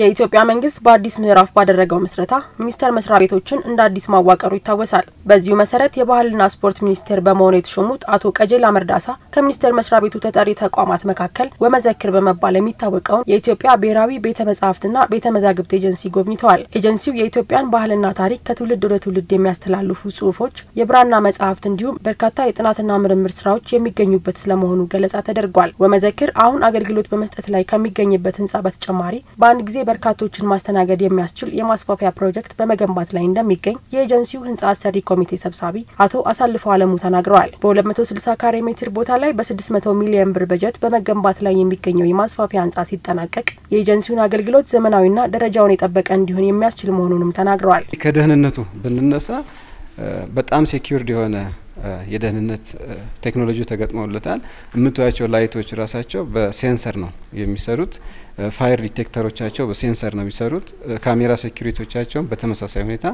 የኢትዮጵያ መንግስት በአዲስ ምዕራፍ ባደረገው ምስረታ ሚኒስቴር መስሪያ ቤቶችን እንደ አዲስ ማዋቀሩ ይታወሳል። በዚሁ መሰረት የባህልና ስፖርት ሚኒስቴር በመሆኑ የተሾሙት አቶ ቀጀላ መርዳሳ ከሚኒስቴር መስሪያ ቤቱ ተጠሪ ተቋማት መካከል ወመዘክር በመባል የሚታወቀውን የኢትዮጵያ ብሔራዊ ቤተ መጻሕፍትና ቤተ መዛግብት ኤጀንሲ ጎብኝተዋል። ኤጀንሲው የኢትዮጵያን ባህልና ታሪክ ከትውልድ ወደ ትውልድ የሚያስተላልፉ ጽሁፎች፣ የብራና መጻሕፍት እንዲሁም በርካታ የጥናትና ምርምር ስራዎች የሚገኙበት ስለመሆኑ ገለጻ ተደርጓል። ወመዘክር አሁን አገልግሎት በመስጠት ላይ ከሚገኝበት ህንጻ በተጨማሪ በአንድ ጊዜ በርካቶችን ማስተናገድ የሚያስችል የማስፋፊያ ፕሮጀክት በመገንባት ላይ እንደሚገኝ የኤጀንሲው ህንጻ አሰሪ ኮሚቴ ሰብሳቢ አቶ አሳልፈው አለሙ ተናግረዋል። በ260 ካሬ ሜትር ቦታ ላይ በ600 ሚሊዮን ብር በጀት በመገንባት ላይ የሚገኘው የማስፋፊያ ህንጻ ሲጠናቀቅ የኤጀንሲውን አገልግሎት ዘመናዊና ደረጃውን የጠበቀ እንዲሆን የሚያስችል መሆኑንም ተናግረዋል። ከደህንነቱ ብንነሳ በጣም ሴኪርድ የሆነ የደህንነት ቴክኖሎጂ ተገጥመውለታል። የምታያቸው ላይቶች ራሳቸው በሴንሰር ነው የሚሰሩት። ፋየር ዲቴክተሮቻቸው በሴንሰር ነው የሚሰሩት። ካሜራ ሴኩሪቲዎቻቸውን በተመሳሳይ ሁኔታ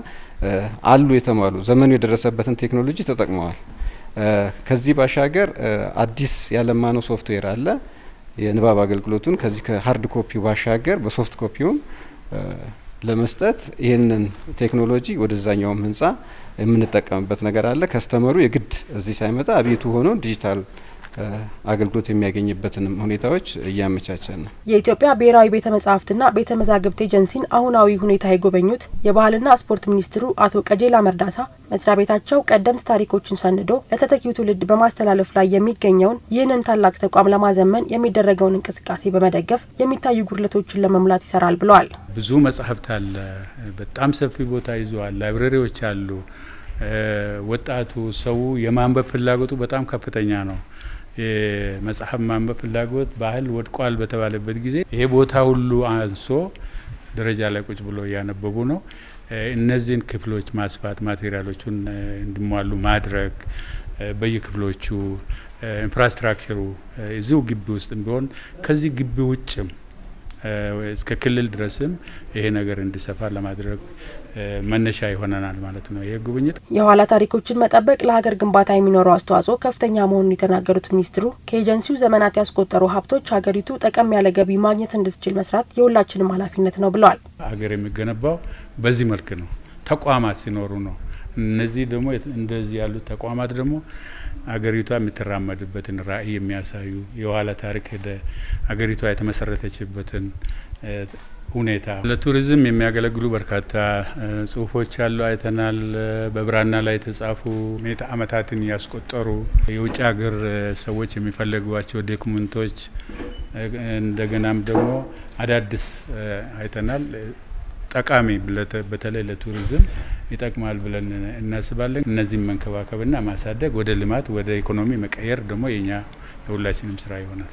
አሉ የተሟሉ ዘመኑ የደረሰበትን ቴክኖሎጂ ተጠቅመዋል። ከዚህ ባሻገር አዲስ ያለማነው ሶፍትዌር አለ። የንባብ አገልግሎቱን ከዚህ ከሀርድ ኮፒው ባሻገር በሶፍት ኮፒውም ለመስጠት ይህንን ቴክኖሎጂ ወደዛኛውም ህንጻ የምንጠቀምበት ነገር አለ። ከስተመሩ የግድ እዚህ ሳይመጣ አቤቱ ሆኖ ዲጂታል አገልግሎት የሚያገኝበትንም ሁኔታዎች እያመቻቸ ነው። የኢትዮጵያ ብሔራዊ ቤተ መጻሕፍትና ቤተ መዛግብት ኤጀንሲን አሁናዊ ሁኔታ የጎበኙት የባህልና ስፖርት ሚኒስትሩ አቶ ቀጀላ መርዳሳ መስሪያ ቤታቸው ቀደምት ታሪኮችን ሰንዶ ለተተኪው ትውልድ በማስተላለፍ ላይ የሚገኘውን ይህንን ታላቅ ተቋም ለማዘመን የሚደረገውን እንቅስቃሴ በመደገፍ የሚታዩ ጉድለቶችን ለመሙላት ይሰራል ብለዋል። ብዙ መጽሐፍት አለ። በጣም ሰፊ ቦታ ይዘዋል። ላይብረሪዎች አሉ። ወጣቱ ሰው የማንበብ ፍላጎቱ በጣም ከፍተኛ ነው። የመጽሐፍ ማንበብ ፍላጎት ባህል ወድቋል በተባለበት ጊዜ ይሄ ቦታ ሁሉ አንሶ ደረጃ ላይ ቁጭ ብሎ እያነበቡ ነው። እነዚህን ክፍሎች ማስፋት፣ ማቴሪያሎቹን እንዲሟሉ ማድረግ በየክፍሎቹ ኢንፍራስትራክቸሩ እዚሁ ግቢ ውስጥም ቢሆን ከዚህ ግቢ ውጭም እስከ ክልል ድረስም ይሄ ነገር እንዲሰፋ ለማድረግ መነሻ ይሆነናል ማለት ነው። ይሄ ጉብኝት የኋላ ታሪኮችን መጠበቅ ለሀገር ግንባታ የሚኖረው አስተዋጽኦ ከፍተኛ መሆኑን የተናገሩት ሚኒስትሩ ከኤጀንሲው ዘመናት ያስቆጠሩ ሀብቶች ሀገሪቱ ጠቀም ያለ ገቢ ማግኘት እንድትችል መስራት የሁላችንም ኃላፊነት ነው ብለዋል። ሀገር የሚገነባው በዚህ መልክ ነው፣ ተቋማት ሲኖሩ ነው። እነዚህ ደግሞ እንደዚህ ያሉት ተቋማት ደግሞ አገሪቷ የምትራመድበትን ራዕይ የሚያሳዩ የኋላ ታሪክ ሄደ አገሪቷ የተመሰረተችበትን ሁኔታ ለቱሪዝም የሚያገለግሉ በርካታ ጽሁፎች አሉ። አይተናል። በብራና ላይ የተጻፉ ሜት አመታትን ያስቆጠሩ የውጭ ሀገር ሰዎች የሚፈለጓቸው ዶክመንቶች እንደገናም ደግሞ አዳዲስ አይተናል። ጠቃሚ በተለይ ለቱሪዝም ይጠቅማል ብለን እናስባለን። እነዚህም መንከባከብና ማሳደግ ወደ ልማት ወደ ኢኮኖሚ መቀየር ደግሞ የኛ የሁላችንም ስራ ይሆናል።